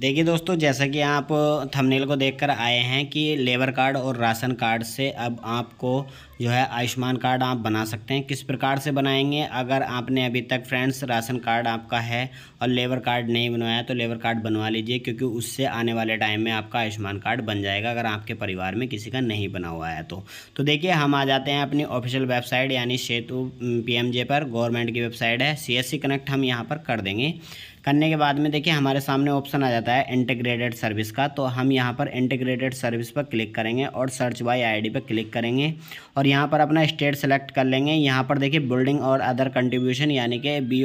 देखिए दोस्तों जैसा कि आप थंबनेल को देखकर आए हैं कि लेबर कार्ड और राशन कार्ड से अब आपको जो है आयुष्मान कार्ड आप बना सकते हैं किस प्रकार से बनाएंगे अगर आपने अभी तक फ्रेंड्स राशन कार्ड आपका है और लेबर कार्ड नहीं बनवाया तो लेबर कार्ड बनवा लीजिए क्योंकि उससे आने वाले टाइम में आपका आयुष्मान कार्ड बन जाएगा अगर आपके परिवार में किसी का नहीं बना हुआ है तो तो देखिए हम आ जाते हैं अपनी ऑफिशियल वेबसाइट यानी सेतु पी पर गवर्नमेंट की वेबसाइट है सी कनेक्ट हम यहाँ पर कर देंगे करने के बाद में देखिए हमारे सामने ऑप्शन आ जाता है रहता है इंटीग्रेटेड सर्विस का तो हम यहाँ पर इंटीग्रेटेड सर्विस पर क्लिक करेंगे और सर्च आई डी पर क्लिक करेंगे और यहाँ पर अपना स्टेट सेलेक्ट कर लेंगे यहाँ पर देखिए बिल्डिंग और अदर कंट्रीब्यूशन यानी कि बी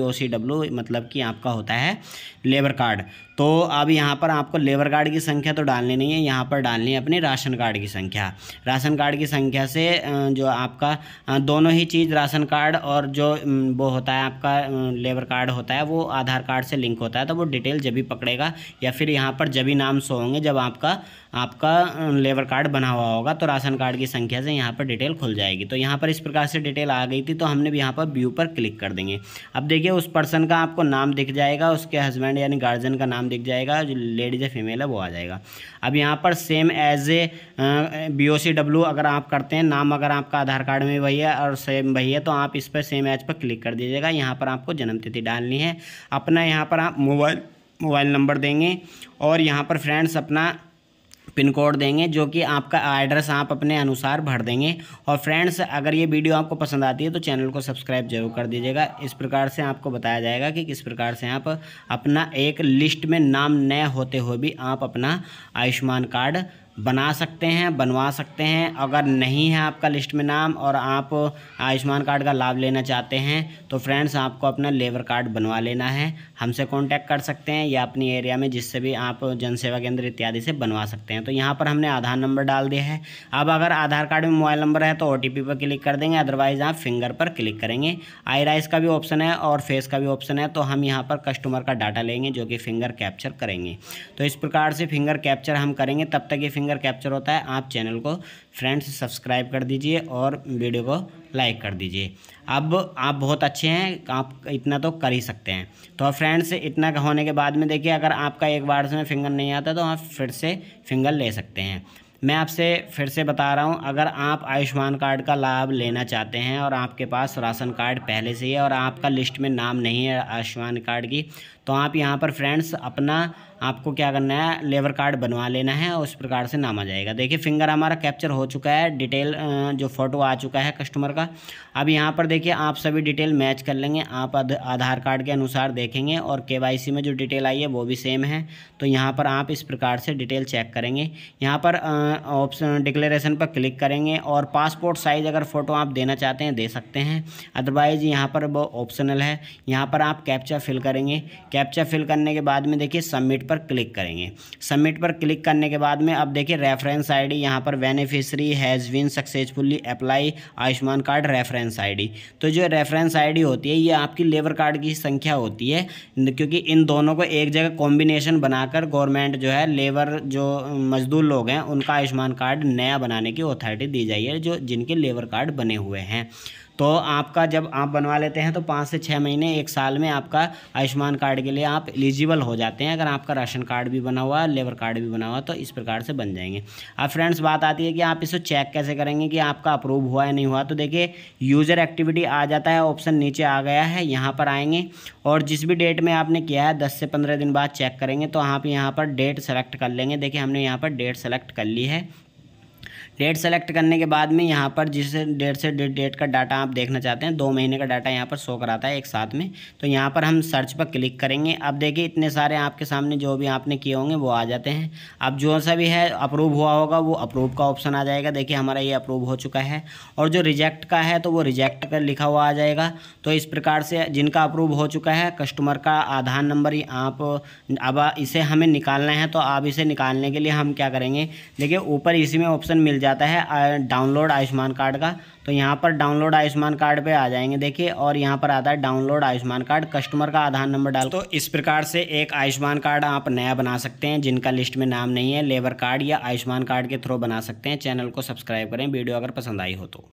मतलब कि आपका होता है लेबर कार्ड तो अब यहाँ पर आपको लेबर कार्ड की संख्या तो डालनी नहीं है यहाँ पर डालनी है अपनी राशन कार्ड की संख्या राशन कार्ड की संख्या से जो आपका दोनों ही चीज़ राशन कार्ड और जो वो होता है आपका लेबर कार्ड होता है वो आधार कार्ड से लिंक होता है तो वो डिटेल जब भी पकड़ेगा या फिर यहाँ पर जब भी नाम सो होंगे जब आपका आपका लेबर कार्ड बना हुआ होगा तो राशन कार्ड की संख्या से यहाँ पर डिटेल खुल जाएगी तो यहाँ पर इस प्रकार से डिटेल आ गई थी तो हमने भी यहाँ पर व्यू पर क्लिक कर देंगे अब देखिए उस पर्सन का आपको नाम दिख जाएगा उसके हस्बैंड यानी गार्जियन का नाम दिख जाएगा जो लेडीज है फीमेल है वो आ जाएगा अब यहाँ पर same as A B O C W अगर आप करते हैं नाम अगर आपका आधार कार्ड में वही है और सेम वही है तो आप इस पर सेम एज पर क्लिक कर दीजिएगा यहाँ पर आपको जन्मतिथि डालनी है अपना यहाँ पर आप मोबाइल मोबाइल नंबर देंगे और यहाँ पर फ्रेंड्स अपना पिन कोड देंगे जो कि आपका एड्रेस आप अपने अनुसार भर देंगे और फ्रेंड्स अगर ये वीडियो आपको पसंद आती है तो चैनल को सब्सक्राइब जरूर कर दीजिएगा इस प्रकार से आपको बताया जाएगा कि किस प्रकार से आप अपना एक लिस्ट में नाम न होते हुए भी आप अपना आयुष्मान कार्ड बना सकते हैं बनवा सकते हैं अगर नहीं है आपका लिस्ट में नाम और आप आयुष्मान कार्ड का लाभ लेना चाहते हैं तो फ्रेंड्स आपको अपना लेबर कार्ड बनवा लेना है हमसे कांटेक्ट कर सकते हैं या अपनी एरिया में जिससे भी आप जनसेवा केंद्र इत्यादि से बनवा सकते हैं तो यहाँ पर हमने आधार नंबर डाल दिया है अब अगर आधार कार्ड में मोबाइल नंबर है तो ओ पर क्लिक कर देंगे अदरवाइज़ आप फिंगर पर क्लिक करेंगे आई राइस का भी ऑप्शन है और फेस का भी ऑप्शन है तो हम यहाँ पर कस्टमर का डाटा लेंगे जो कि फिंगर कैप्चर करेंगे तो इस प्रकार से फिंगर कैप्चर हम करेंगे तब तक ये फिंगर कैप्चर होता है आप चैनल को फ्रेंड्स सब्सक्राइब कर दीजिए और वीडियो को लाइक कर दीजिए अब आप बहुत अच्छे हैं आप इतना तो कर ही सकते हैं तो फ्रेंड्स इतना होने के बाद में देखिए अगर आपका एक बार से फिंगर नहीं आता तो आप फिर से फिंगर ले सकते हैं मैं आपसे फिर से बता रहा हूँ अगर आप आयुष्मान कार्ड का लाभ लेना चाहते हैं और आपके पास राशन कार्ड पहले से ही है और आपका लिस्ट में नाम नहीं है आयुष्मान कार्ड की तो आप यहाँ पर फ्रेंड्स अपना आपको क्या करना है लेबर कार्ड बनवा लेना है उस प्रकार से नाम आ जाएगा देखिए फिंगर हमारा कैप्चर हो चुका है डिटेल जो फ़ोटो आ चुका है कस्टमर का अब यहाँ पर देखिए आप सभी डिटेल मैच कर लेंगे आप आधार कार्ड के अनुसार देखेंगे और के में जो डिटेल आई है वो भी सेम है तो यहाँ पर आप इस प्रकार से डिटेल चेक करेंगे यहाँ पर ऑप्शन डिक्लेरेशन पर क्लिक करेंगे और पासपोर्ट साइज़ अगर फ़ोटो आप देना चाहते हैं दे सकते हैं अदरवाइज़ यहाँ पर वो ऑप्शनल है यहाँ पर आप कैप्चा फिल करेंगे कैप्चा फिल करने के बाद में देखिए सबमिट पर क्लिक करेंगे सबमिट पर क्लिक करने के बाद में अब देखिए रेफरेंस आईडी यहाँ पर beneficiary has been successfully apply Ayushman card reference ID तो जो रेफरेंस आईडी होती है ये आपकी लेबर कार्ड की संख्या होती है क्योंकि इन दोनों को एक जगह कॉम्बिनेशन बनाकर गवर्नमेंट जो है लेबर जो मजदूर लोग हैं उनका आयुष्मान कार्ड नया बनाने की अथॉरिटी दी जाइए जो जिनके लेबर कार्ड बने हुए हैं तो आपका जब आप बनवा लेते हैं तो पाँच से छः महीने एक साल में आपका आयुष्मान कार्ड के लिए आप एलिजिबल हो जाते हैं अगर आपका राशन कार्ड भी बना हुआ है लेबर कार्ड भी बना हुआ तो इस प्रकार से बन जाएंगे अब फ्रेंड्स बात आती है कि आप इसे चेक कैसे करेंगे कि आपका अप्रूव हुआ या नहीं हुआ तो देखिए यूज़र एक्टिविटी आ जाता है ऑप्शन नीचे आ गया है यहाँ पर आएंगे और जिस भी डेट में आपने किया है दस से पंद्रह दिन बाद चेक करेंगे तो आप यहाँ पर डेट सेलेक्ट कर लेंगे देखिए हमने यहाँ पर डेट सेलेक्ट कर ली है डेट सेलेक्ट करने के बाद में यहाँ पर जिस डेट से डेट डेट का डाटा आप देखना चाहते हैं दो महीने का डाटा यहाँ पर शो कराता है एक साथ में तो यहाँ पर हम सर्च पर क्लिक करेंगे अब देखिए इतने सारे आपके सामने जो भी आपने किए होंगे वो आ जाते हैं अब जो सा भी है अप्रूव हुआ होगा वो अप्रूव का ऑप्शन आ जाएगा देखिए हमारा ये अप्रूव हो चुका है और जो रिजेक्ट का है तो वो रिजेक्ट कर लिखा हुआ आ जाएगा तो इस प्रकार से जिनका अप्रूव हो चुका है कस्टमर का आधार नंबर आप अब इसे हमें निकालना है तो आप इसे निकालने के लिए हम क्या करेंगे देखिए ऊपर इसी में ऑप्शन मिल जाता है डाउनलोड आयुष्मान कार्ड का तो यहाँ पर डाउनलोड आयुष्मान कार्ड पे आ जाएंगे देखिए और यहाँ पर आता है डाउनलोड आयुष्मान कार्ड कस्टमर का आधार नंबर डाल तो इस प्रकार से एक आयुष्मान कार्ड आप नया बना सकते हैं जिनका लिस्ट में नाम नहीं है लेबर कार्ड या आयुष्मान कार्ड के थ्रू बना सकते हैं चैनल को सब्सक्राइब करें वीडियो अगर पसंद आई हो तो